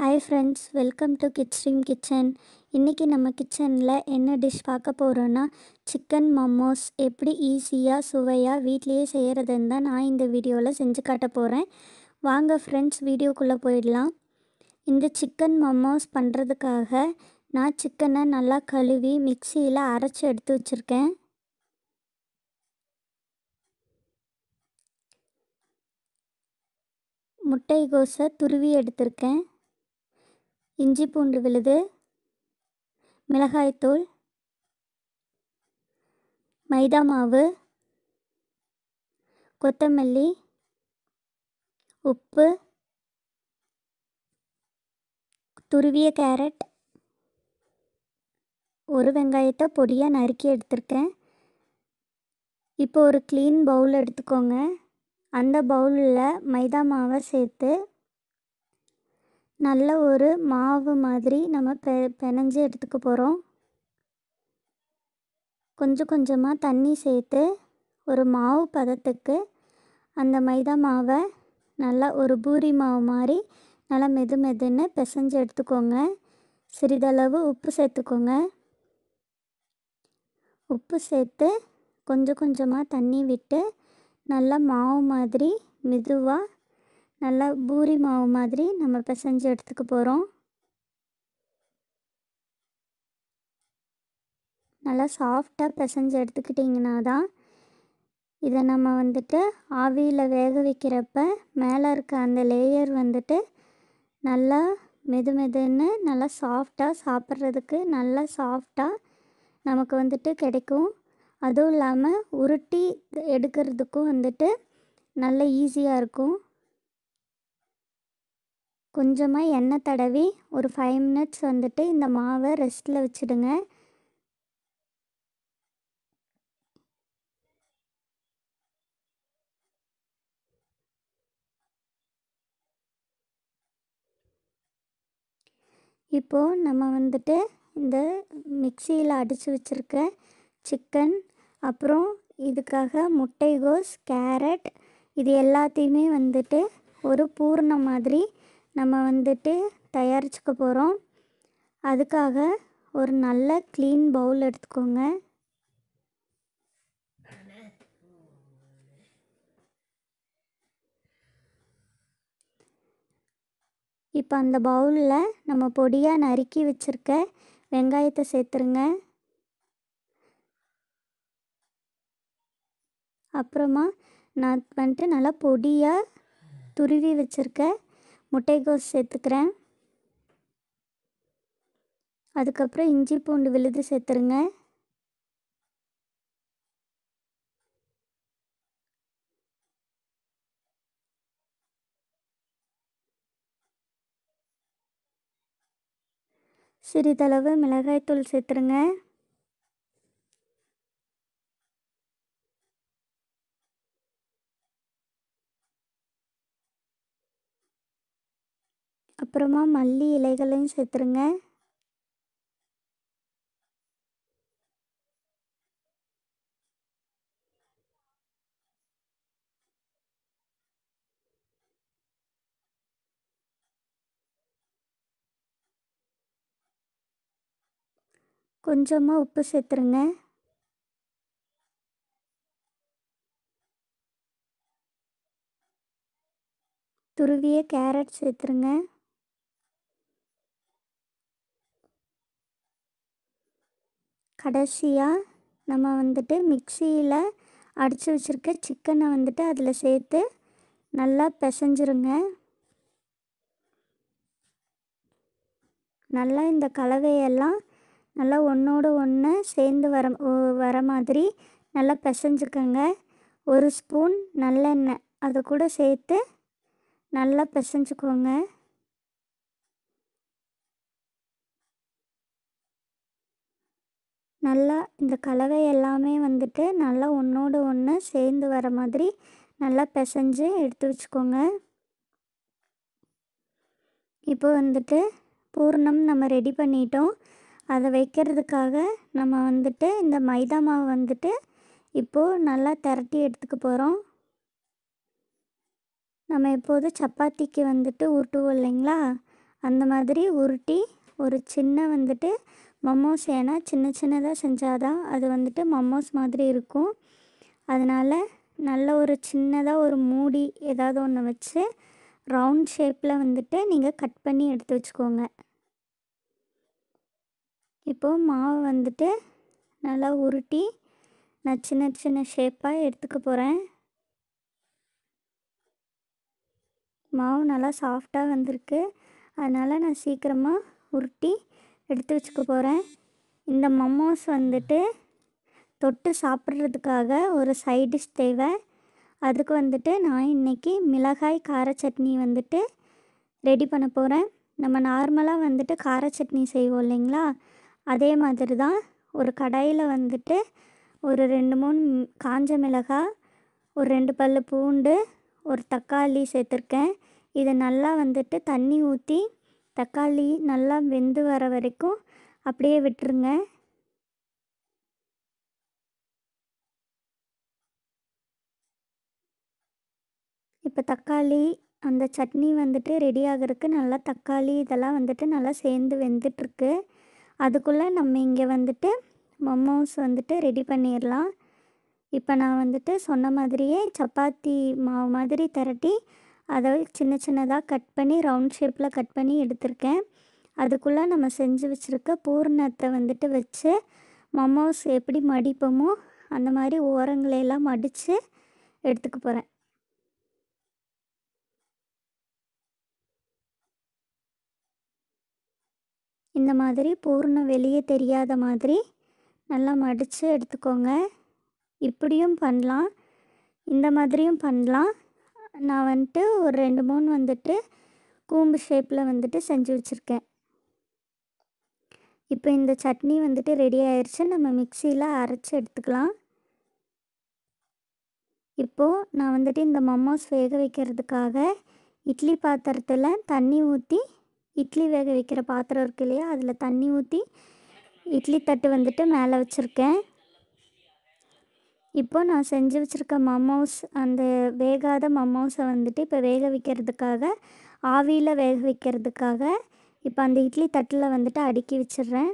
hi friends welcome to kids dream kitchen இன்றைக்கி நம்ம கிச்சனில் என்ன டிஷ் பார்க்க போகிறோன்னா சிக்கன் மோமோஸ் எப்படி ஈஸியாக சுவையாக வீட்லேயே செய்கிறதுன்னு தான் நான் இந்த வீடியோவில் செஞ்சு காட்ட போகிறேன் வாங்க ஃப்ரெண்ட்ஸ் வீடியோக்குள்ளே போயிடலாம் இந்த சிக்கன் மோமோஸ் பண்ணுறதுக்காக நான் சிக்கனை நல்லா கழுவி மிக்சியில் அரைச்சி எடுத்து வச்சுருக்கேன் முட்டைகோஸை துருவி எடுத்திருக்கேன் இஞ்சி பூண்டு விழுது மிளகாய்த்தூள் மைதா மாவு கொத்தமல்லி உப்பு துருவிய கேரட் ஒரு வெங்காயத்தை பொடியாக நறுக்கி எடுத்திருக்கேன் இப்போ ஒரு க்ளீன் பவுல் எடுத்துக்கோங்க அந்த பவுலில் மைதா மாவை சேர்த்து நல்ல ஒரு மாவு மாதிரி நம்ம பெ பெனஞ்சு எடுத்துக்க போகிறோம் கொஞ்சம் கொஞ்சமாக தண்ணி சேர்த்து ஒரு மாவு பதத்துக்கு அந்த மைதா மாவை நல்லா ஒரு பூரி மாவு மாதிரி நல்லா மெது மெதுன்னு பிசைஞ்சு எடுத்துக்கோங்க சிறிதளவு உப்பு சேர்த்துக்கோங்க உப்பு சேர்த்து கொஞ்சம் கொஞ்சமாக தண்ணி விட்டு நல்லா மாவு மாதிரி மெதுவாக நல்லா பூரி மாவு மாதிரி நம்ம பிசைஞ்சு எடுத்துக்க போகிறோம் நல்லா சாஃப்டாக பிசைஞ்சு எடுத்துக்கிட்டிங்கன்னா தான் இதை நம்ம வந்துட்டு ஆவியில் வேக வைக்கிறப்ப மேலே இருக்க அந்த லேயர் வந்துட்டு நல்லா மெது மெதுன்னு நல்லா சாஃப்டாக சாப்பிட்றதுக்கு நல்லா சாஃப்டாக நமக்கு வந்துட்டு கிடைக்கும் அதுவும் இல்லாமல் உருட்டி எடுக்கிறதுக்கும் வந்துட்டு நல்ல ஈஸியாக இருக்கும் கொஞ்சமாக எண்ணெய் தடவி ஒரு ஃபைவ் மினிட்ஸ் வந்துட்டு இந்த மாவை ரெஸ்ட்டில் வச்சுடுங்க இப்போது நம்ம வந்துட்டு இந்த மிக்சியில் அடித்து வச்சுருக்க சிக்கன் அப்புறம் இதுக்காக முட்டைகோஸ் கேரட் இது எல்லாத்தையுமே வந்துட்டு ஒரு பூர்ணம் மாதிரி நம்ம வந்துட்டு தயாரிச்சுக்க போகிறோம் அதுக்காக ஒரு நல்ல க்ளீன் பவுல் எடுத்துக்கோங்க இப்போ அந்த பவுலில் நம்ம பொடியாக நறுக்கி வச்சுருக்க வெங்காயத்தை சேர்த்துருங்க அப்புறமா நான் வந்துட்டு நல்லா பொடியாக துருவி வச்சுருக்கேன் முட்டைக்கோஸ் சேர்த்துக்கிறேன் அதுக்கப்புறம் இஞ்சி பூண்டு விழுது சேர்த்துருங்க சிறிதளவு மிளகாய்த்தூள் சேர்த்துருங்க அப்புறமா மல்லி இலைகளையும் சேர்த்துருங்க கொஞ்சமாக உப்பு சேர்த்துருங்க துருவிய கேரட் சேர்த்துருங்க கடைசியாக நம்ம வந்துட்டு மிக்சியில் அடித்து வச்சுருக்க சிக்கனை வந்துட்டு அதில் சேர்த்து நல்லா பிசைஞ்சிருங்க நல்லா இந்த கலவையெல்லாம் நல்லா ஒன்றோடு ஒன்று சேர்ந்து வர வர மாதிரி நல்லா பிசைஞ்சுக்கோங்க ஒரு ஸ்பூன் நல்லெண்ணெய் அது கூட சேர்த்து நல்லா பிசைஞ்சுக்கோங்க நல்லா இந்த கலவை எல்லாமே வந்துட்டு நல்லா ஒன்றோடு ஒன்று சேர்ந்து வர மாதிரி நல்லா பிசைஞ்சு எடுத்து வச்சுக்கோங்க இப்போ வந்துட்டு பூர்ணம் நம்ம ரெடி பண்ணிட்டோம் அதை வைக்கிறதுக்காக நம்ம வந்துட்டு இந்த மைதா மாவு வந்துட்டு இப்போது நல்லா திரட்டி எடுத்துக்க போகிறோம் நம்ம எப்போது சப்பாத்திக்கு வந்துட்டு உருட்டுவோம் இல்லைங்களா அந்த மாதிரி உருட்டி ஒரு சின்ன வந்துட்டு மம்மோஸ் ஏன்னா சின்ன சின்னதாக செஞ்சால் தான் அது வந்துட்டு மமோஸ் மாதிரி இருக்கும் அதனால் நல்ல ஒரு சின்னதாக ஒரு மூடி ஏதாவது ஒன்று வச்சு ரவுண்ட் ஷேப்பில் வந்துட்டு நீங்கள் கட் பண்ணி எடுத்து வச்சுக்கோங்க இப்போது மாவு வந்துட்டு நல்லா உருட்டி நான் சின்ன சின்ன ஷேப்பாக எடுத்துக்க போகிறேன் மாவு நல்லா சாஃப்டாக வந்திருக்கு அதனால் நான் சீக்கிரமாக உருட்டி எடுத்து வச்சுக்க போகிறேன் இந்த மமோஸ் வந்துட்டு தொட்டு சாப்பிட்றதுக்காக ஒரு சைடிஷ் தேவை அதுக்கு வந்துட்டு நான் இன்றைக்கி மிளகாய் கார சட்னி வந்துட்டு ரெடி பண்ண போகிறேன் நம்ம நார்மலாக வந்துட்டு கார சட்னி செய்வோம் இல்லைங்களா அதே மாதிரி தான் ஒரு கடாயில் வந்துட்டு ஒரு ரெண்டு மூணு காஞ்ச மிளகாய் ஒரு ரெண்டு பல் பூண்டு ஒரு தக்காளி சேர்த்துருக்கேன் இதை நல்லா வந்துட்டு தண்ணி ஊற்றி தக்காளி நல்லா வெந்து வர வரைக்கும் அப்படியே விட்டுருங்க இப்போ தக்காளி அந்த சட்னி வந்துட்டு ரெடி ஆகிறதுக்கு நல்லா தக்காளி இதெல்லாம் வந்துட்டு நல்லா சேர்ந்து வெந்துட்டுருக்கு அதுக்குள்ளே நம்ம இங்கே வந்துட்டு மொமோஸ் வந்துட்டு ரெடி பண்ணிடலாம் இப்போ நான் வந்துட்டு சொன்ன மாதிரியே சப்பாத்தி மாவு மாதிரி திரட்டி அதை சின்ன சின்னதாக கட் பண்ணி ரவுண்ட் ஷேப்பில் கட் பண்ணி எடுத்திருக்கேன் அதுக்குள்ளே நம்ம செஞ்சு வச்சுருக்க பூர்ணத்தை வந்துட்டு வச்சு மமோஸ் எப்படி மடிப்போமோ அந்த மாதிரி ஓரங்களையெல்லாம் மடித்து எடுத்துக்க போகிறேன் இந்த மாதிரி பூர்ணம் வெளியே தெரியாத மாதிரி நல்லா மடித்து எடுத்துக்கோங்க இப்படியும் பண்ணலாம் இந்த மாதிரியும் பண்ணலாம் நான் வந்துட்டு ஒரு ரெண்டு மூணு வந்துட்டு கூம்பு ஷேப்பில் வந்துட்டு செஞ்சு வச்சுருக்கேன் இப்போ இந்த சட்னி வந்துட்டு ரெடி ஆயிடுச்சு நம்ம மிக்சியில் அரைச்சி எடுத்துக்கலாம் இப்போது நான் வந்துட்டு இந்த மொமோஸ் வேக வைக்கிறதுக்காக இட்லி பாத்திரத்தில் தண்ணி ஊற்றி இட்லி வேக வைக்கிற பாத்திரம் இருக்கு இல்லையா அதில் தண்ணி ஊற்றி இட்லி தட்டு வந்துட்டு மேலே வச்சுருக்கேன் இப்போ நான் செஞ்சு வச்சுருக்க மமோஸ் அந்த வேகாத மமோஸை வந்துட்டு இப்போ வேக வைக்கிறதுக்காக ஆவியில் வேக வைக்கிறதுக்காக இப்போ அந்த இட்லி தட்டில் வந்துட்டு அடுக்கி வச்சிடுறேன்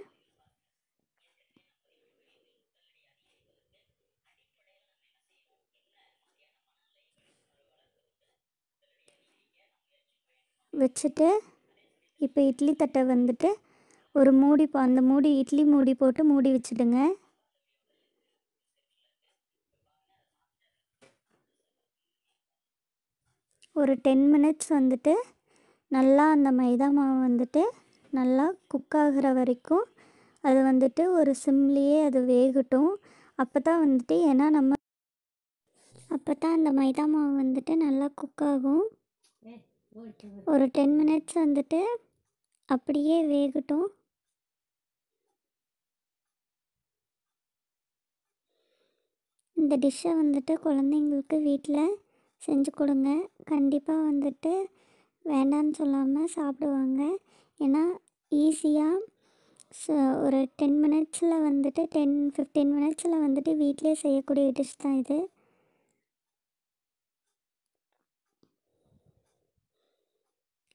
வச்சுட்டு இப்போ இட்லி தட்டை வந்துட்டு ஒரு மூடி அந்த மூடி இட்லி மூடி போட்டு மூடி வச்சுடுங்க ஒரு டென் மினிட்ஸ் வந்துட்டு நல்லா அந்த மைதா மாவு வந்துட்டு நல்லா குக் ஆகிற வரைக்கும் அது வந்துட்டு ஒரு சிம்லேயே அது வேகட்டும் அப்போ தான் வந்துட்டு ஏன்னா நம்ம அப்போ தான் அந்த மைதா மாவு வந்துட்டு நல்லா குக் ஆகும் ஒரு டென் மினிட்ஸ் வந்துட்டு அப்படியே வேகட்டும் இந்த டிஷ்ஷை வந்துட்டு குழந்தைங்களுக்கு வீட்டில் செஞ்சு கொடுங்க கண்டிப்பாக வந்துட்டு வேண்டான்னு சொல்லாமல் சாப்பிடுவாங்க ஏன்னா ஈஸியாக ஒரு டென் மினிட்ஸில் வந்துட்டு டென் ஃபிஃப்டீன் மினிட்ஸில் வந்துட்டு வீட்லேயே செய்யக்கூடிய டிஷ் தான் இது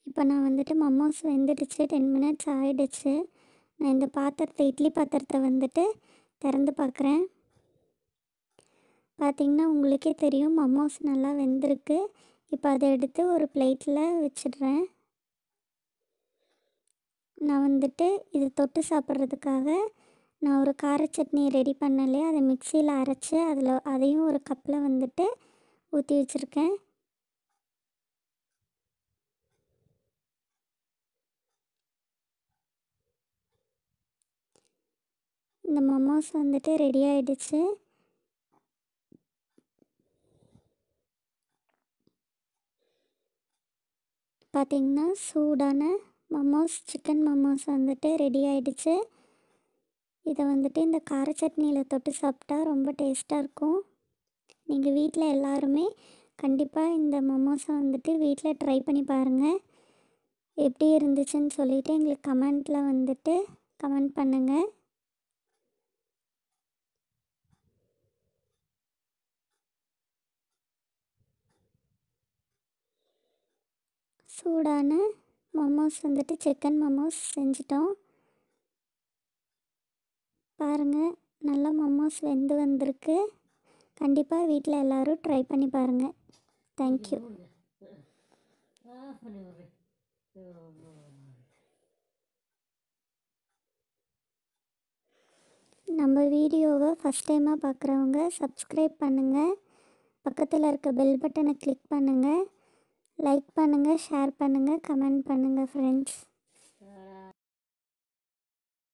இப்போ நான் வந்துட்டு மமோஸ் வெந்துடுச்சு டென் மினிட்ஸ் ஆகிடுச்சு நான் இந்த பாத்திரத்தை இட்லி பாத்திரத்தை வந்துட்டு திறந்து பார்க்குறேன் பார்த்திங்கன்னா உங்களுக்கே தெரியும் மமோஸ் நல்லா வெந்திருக்கு இப்போ அதை எடுத்து ஒரு பிளேட்டில் வச்சிடுறேன் நான் வந்துட்டு இது தொட்டு சாப்பிட்றதுக்காக நான் ஒரு கார சட்னி ரெடி பண்ணலே அதை மிக்சியில் அரைச்சி அதில் அதையும் ஒரு கப்பில் வந்துட்டு ஊற்றி வச்சுருக்கேன் இந்த மமோஸ் வந்துட்டு ரெடி ஆகிடுச்சு பார்த்திங்கன்னா சூடான மமோஸ் சிக்கன் மமோஸ் வந்துட்டு ரெடி ஆகிடுச்சு இதை வந்துட்டு இந்த கார சட்னியில் தொட்டு சாப்பிட்டா ரொம்ப டேஸ்ட்டாக இருக்கும் நீங்கள் வீட்டில் எல்லாருமே கண்டிப்பாக இந்த மமோஸை வந்துட்டு வீட்டில் ட்ரை பண்ணி பாருங்கள் எப்படி இருந்துச்சுன்னு சொல்லிவிட்டு எங்களுக்கு கமெண்ட்டில் வந்துட்டு கமெண்ட் பண்ணுங்கள் சூடான மோமோஸ் வந்துட்டு சிக்கன் மோமோஸ் செஞ்சிட்டோம் பாருங்கள் நல்லா மோமோஸ் வெந்து வந்திருக்கு கண்டிப்பாக வீட்டில் எல்லோரும் ட்ரை பண்ணி பாருங்கள் தேங்க்யூ நம்ம வீடியோவை ஃபஸ்ட் டைமாக பார்க்குறவங்க சப்ஸ்கிரைப் பண்ணுங்கள் பக்கத்தில் இருக்க பெல் பட்டனை கிளிக் பண்ணுங்கள் லைக் பண்ணுங்கள் ஷேர் பண்ணுங்கள் கமெண்ட் பண்ணுங்கள் ஃப்ரெண்ட்ஸ்